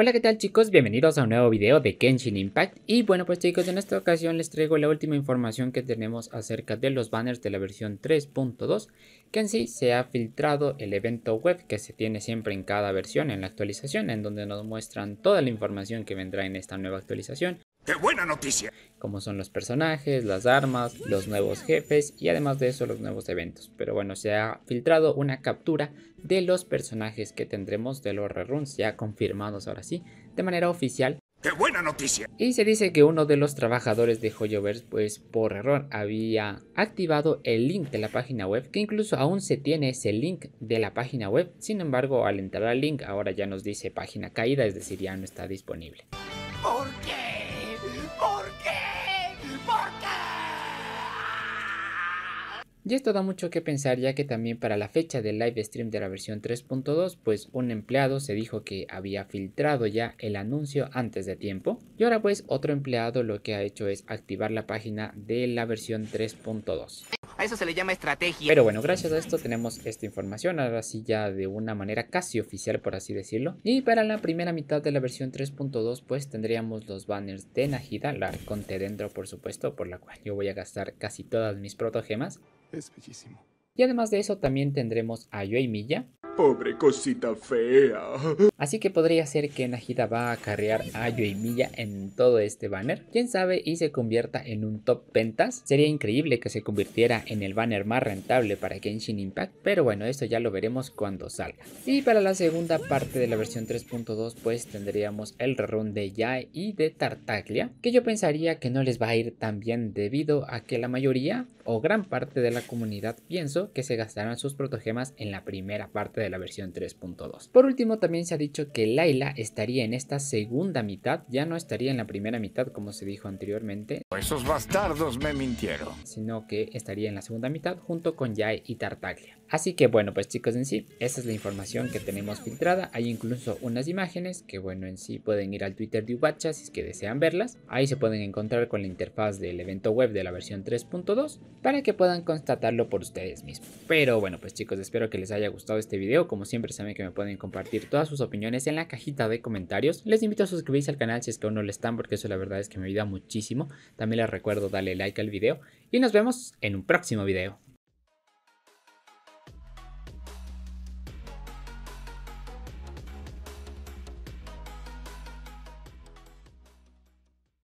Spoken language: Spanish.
Hola qué tal chicos, bienvenidos a un nuevo video de Kenshin Impact y bueno pues chicos en esta ocasión les traigo la última información que tenemos acerca de los banners de la versión 3.2 que en sí se ha filtrado el evento web que se tiene siempre en cada versión en la actualización en donde nos muestran toda la información que vendrá en esta nueva actualización ¡Qué buena noticia! Como son los personajes, las armas, los nuevos jefes y además de eso los nuevos eventos. Pero bueno, se ha filtrado una captura de los personajes que tendremos de los reruns ya confirmados ahora sí, de manera oficial. ¡Qué buena noticia! Y se dice que uno de los trabajadores de Hollywood pues por error, había activado el link de la página web, que incluso aún se tiene ese link de la página web. Sin embargo, al entrar al link, ahora ya nos dice página caída, es decir, ya no está disponible. ¿Por qué? Y esto da mucho que pensar ya que también para la fecha del live stream de la versión 3.2 pues un empleado se dijo que había filtrado ya el anuncio antes de tiempo y ahora pues otro empleado lo que ha hecho es activar la página de la versión 3.2. A eso se le llama estrategia. Pero bueno, gracias a esto tenemos esta información, ahora sí ya de una manera casi oficial, por así decirlo. Y para la primera mitad de la versión 3.2, pues tendríamos los banners de Najida, la arconte por supuesto, por la cual yo voy a gastar casi todas mis protogemas. Es bellísimo. Y además de eso también tendremos a Milla pobre cosita fea. Así que podría ser que Najida va a carrear a Yoimiya en todo este banner. Quién sabe y se convierta en un top ventas. Sería increíble que se convirtiera en el banner más rentable para Genshin Impact, pero bueno, esto ya lo veremos cuando salga. Y para la segunda parte de la versión 3.2 pues tendríamos el rerun de Yae y de Tartaglia, que yo pensaría que no les va a ir tan bien debido a que la mayoría o gran parte de la comunidad pienso que se gastarán sus protogemas en la primera parte de la versión 3.2. Por último, también se ha dicho que Laila estaría en esta segunda mitad, ya no estaría en la primera mitad como se dijo anteriormente. Esos bastardos me mintieron. Sino que estaría en la segunda mitad junto con Yae y Tartaglia. Así que bueno, pues chicos en sí, esa es la información que tenemos filtrada. Hay incluso unas imágenes que bueno en sí pueden ir al Twitter de Ubacha si es que desean verlas. Ahí se pueden encontrar con la interfaz del evento web de la versión 3.2 para que puedan constatarlo por ustedes mismos. Pero bueno, pues chicos, espero que les haya gustado este video como siempre saben que me pueden compartir todas sus opiniones en la cajita de comentarios. Les invito a suscribirse al canal si es que aún no lo están, porque eso la verdad es que me ayuda muchísimo. También les recuerdo darle like al video y nos vemos en un próximo video.